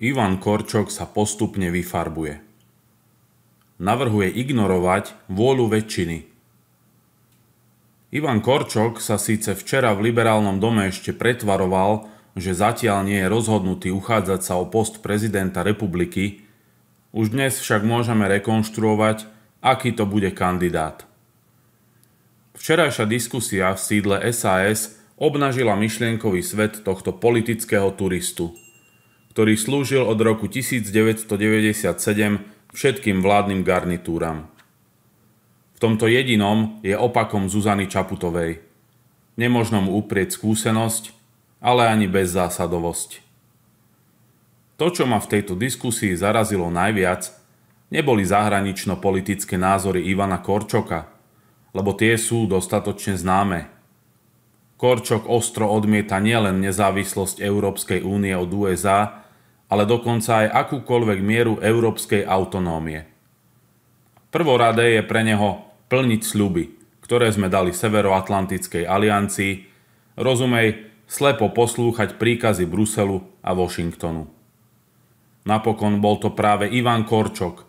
Ivan Korčok sa postupne vyfarbuje. Navrhuje ignorovať vôľu väčšiny. Ivan Korčok sa síce včera v liberálnom dome ešte pretvaroval, že zatiaľ nie je rozhodnutý uchádzať sa o post prezidenta republiky, už dnes však môžeme rekonštruovať, aký to bude kandidát. Včerajšia diskusia v sídle SAS obnažila myšlienkový svet tohto politického turistu – ktorý slúžil od roku 1997 všetkým vládnym garnitúram. V tomto jedinom je opakom Zuzany Čaputovej. Nemožno mu uprieť skúsenosť, ale ani zásadovosť. To, čo ma v tejto diskusii zarazilo najviac, neboli zahranično-politické názory Ivana Korčoka, lebo tie sú dostatočne známe. Korčok ostro odmieta nielen nezávislosť Európskej únie od USA, ale dokonca aj akúkoľvek mieru európskej autonómie. Prvoradé je pre neho plniť sľuby, ktoré sme dali Severoatlantickej aliancii, rozumej slepo poslúchať príkazy Bruselu a Washingtonu. Napokon bol to práve Ivan Korčok,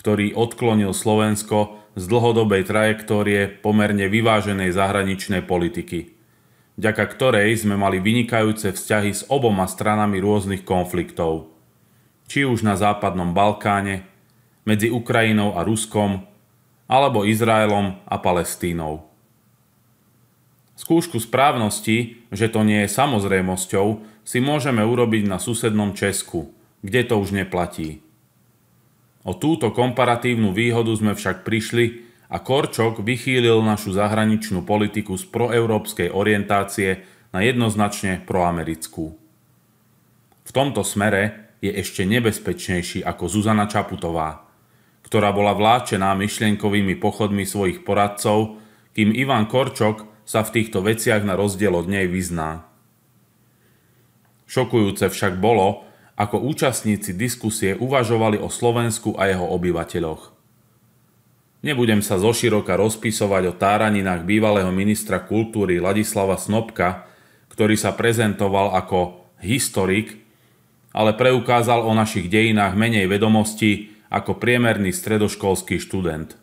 ktorý odklonil Slovensko z dlhodobej trajektórie pomerne vyváženej zahraničnej politiky, vďaka ktorej sme mali vynikajúce vzťahy s oboma stranami rôznych konfliktov či už na západnom Balkáne, medzi Ukrajinou a Ruskom, alebo Izraelom a Palestínou. Skúšku správnosti, že to nie je samozrejmosťou, si môžeme urobiť na susednom Česku, kde to už neplatí. O túto komparatívnu výhodu sme však prišli a Korčok vychýlil našu zahraničnú politiku z proeurópskej orientácie na jednoznačne proamerickú. V tomto smere je ešte nebezpečnejší ako Zuzana Čaputová, ktorá bola vláčená myšlienkovými pochodmi svojich poradcov, kým Ivan Korčok sa v týchto veciach na rozdiel od nej vyzná. Šokujúce však bolo, ako účastníci diskusie uvažovali o Slovensku a jeho obyvateľoch. Nebudem sa zoširoka rozpisovať o táraninách bývalého ministra kultúry Ladislava Snobka, ktorý sa prezentoval ako historik ale preukázal o našich dejinách menej vedomosti ako priemerný stredoškolský študent.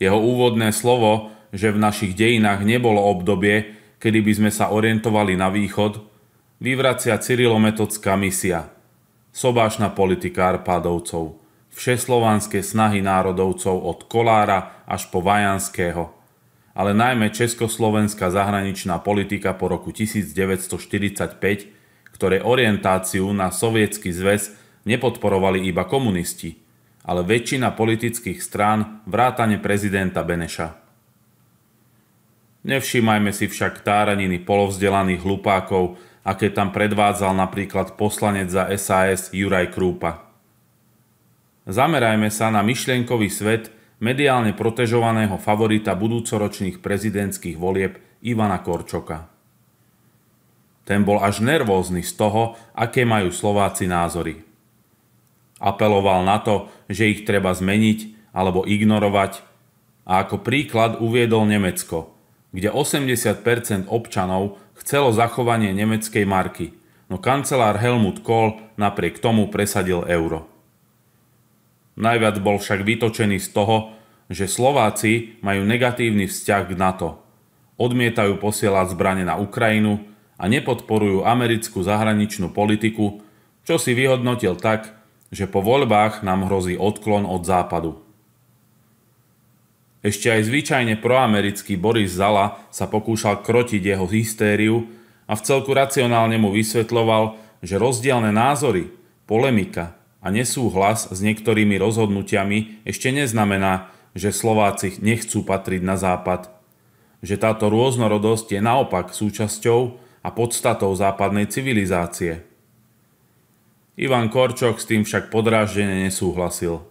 Jeho úvodné slovo, že v našich dejinách nebolo obdobie, kedy by sme sa orientovali na východ, vyvracia cyrilometodská misia, sobášna politika Arpádovcov, všeslovanské snahy národovcov od Kolára až po Vajanského, ale najmä československá zahraničná politika po roku 1945 ktoré orientáciu na sovietský zväz nepodporovali iba komunisti, ale väčšina politických strán vrátane prezidenta Beneša. Nevšímajme si však táraniny polovzdelaných hlupákov, aké tam predvádzal napríklad poslanec za SAS Juraj Krúpa. Zamerajme sa na myšlienkový svet mediálne protežovaného favorita budúcoročných prezidentských volieb Ivana Korčoka. Ten bol až nervózny z toho, aké majú Slováci názory. Apeloval na to, že ich treba zmeniť alebo ignorovať a ako príklad uviedol Nemecko, kde 80% občanov chcelo zachovanie nemeckej marky, no kancelár Helmut Kohl napriek tomu presadil euro. Najviac bol však vytočený z toho, že Slováci majú negatívny vzťah k NATO. Odmietajú posielať zbrane na Ukrajinu, a nepodporujú americkú zahraničnú politiku, čo si vyhodnotil tak, že po voľbách nám hrozí odklon od západu. Ešte aj zvyčajne proamerický Boris Zala sa pokúšal krotiť jeho hystériu a v celku racionálne mu vysvetloval, že rozdielne názory, polemika a nesúhlas s niektorými rozhodnutiami ešte neznamená, že Slováci nechcú patriť na západ. Že táto rôznorodosť je naopak súčasťou a podstatou západnej civilizácie. Ivan Korčok s tým však podráždene nesúhlasil.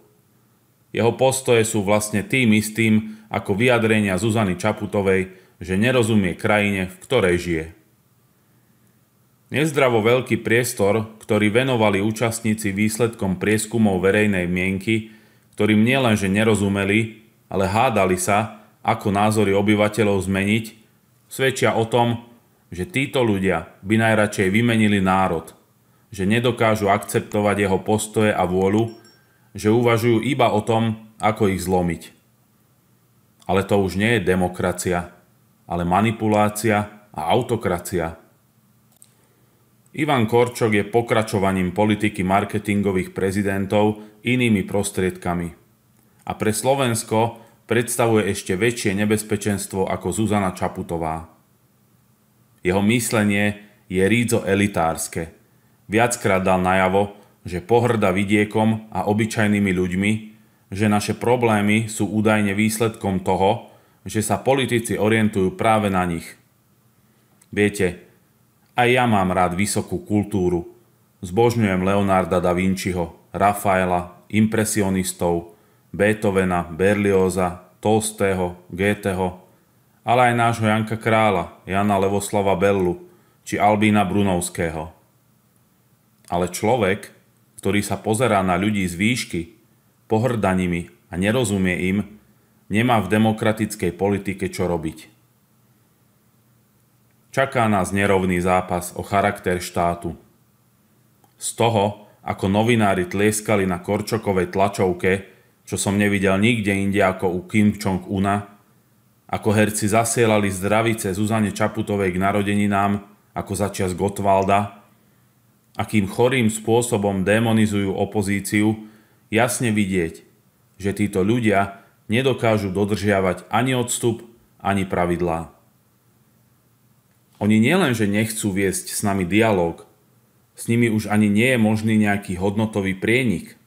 Jeho postoje sú vlastne tým istým ako vyjadrenia Zuzany Čaputovej, že nerozumie krajine, v ktorej žije. Nezdravo veľký priestor, ktorý venovali účastníci výsledkom prieskumov verejnej mienky, ktorým nielenže nerozumeli, ale hádali sa, ako názory obyvateľov zmeniť, svedčia o tom, že títo ľudia by najradšej vymenili národ, že nedokážu akceptovať jeho postoje a vôľu, že uvažujú iba o tom, ako ich zlomiť. Ale to už nie je demokracia, ale manipulácia a autokracia. Ivan Korčok je pokračovaním politiky marketingových prezidentov inými prostriedkami. A pre Slovensko predstavuje ešte väčšie nebezpečenstvo ako Zuzana Čaputová. Jeho myslenie je rídzo elitárske. Viackrát dal najavo, že pohrda vidiekom a obyčajnými ľuďmi, že naše problémy sú údajne výsledkom toho, že sa politici orientujú práve na nich. Viete, aj ja mám rád vysokú kultúru. Zbožňujem Leonarda da Vinciho, Rafaela, impresionistov, Beethovena, Berlioza, Tolstého, Goetheho, ale aj nášho Janka Krála, Jana Levoslava Bellu či Albína Brunovského. Ale človek, ktorý sa pozerá na ľudí z výšky, pohrda nimi a nerozumie im, nemá v demokratickej politike čo robiť. Čaká nás nerovný zápas o charakter štátu. Z toho, ako novinári tlieskali na Korčokovej tlačovke, čo som nevidel nikde inde ako u Kim Jong-una, ako herci zasielali zdravice Zuzane Čaputovej k narodeninám, ako začias Gotwalda, akým chorým spôsobom demonizujú opozíciu, jasne vidieť, že títo ľudia nedokážu dodržiavať ani odstup, ani pravidlá. Oni nielenže nechcú viesť s nami dialog, s nimi už ani nie je možný nejaký hodnotový prienik.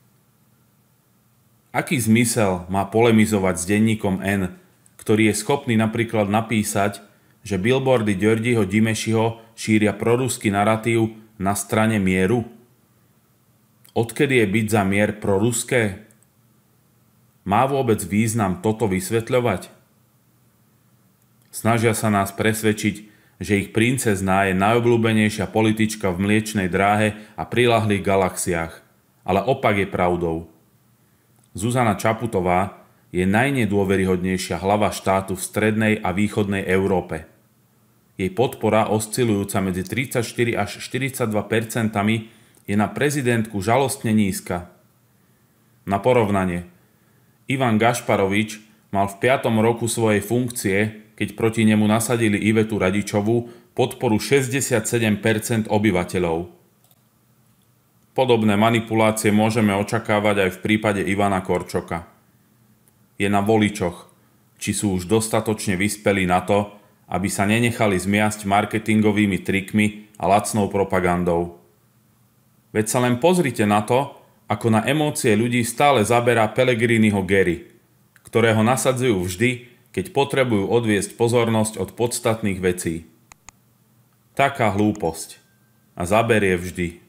Aký zmysel má polemizovať s denníkom N, ktorý je schopný napríklad napísať, že billboardy Djordiho Dimešiho šíria proruský narratív na strane mieru? Odkedy je byť za mier proruské? Má vôbec význam toto vysvetľovať? Snažia sa nás presvedčiť, že ich princezná je najobľúbenejšia politička v mliečnej dráhe a prilahlých galaxiách. Ale opak je pravdou. Zuzana Čaputová, je najnedôveryhodnejšia hlava štátu v strednej a východnej Európe. Jej podpora oscilujúca medzi 34 až 42 percentami je na prezidentku žalostne nízka. Na porovnanie. Ivan Gašparovič mal v 5. roku svojej funkcie, keď proti nemu nasadili Ivetu Radičovú, podporu 67 obyvateľov. Podobné manipulácie môžeme očakávať aj v prípade Ivana Korčoka je na voličoch, či sú už dostatočne vyspelí na to, aby sa nenechali zmiasť marketingovými trikmi a lacnou propagandou. Veď sa len pozrite na to, ako na emócie ľudí stále zaberá Pelegriniho Gary, ktorého nasadzujú vždy, keď potrebujú odviesť pozornosť od podstatných vecí. Taká hlúposť. A zaberie vždy.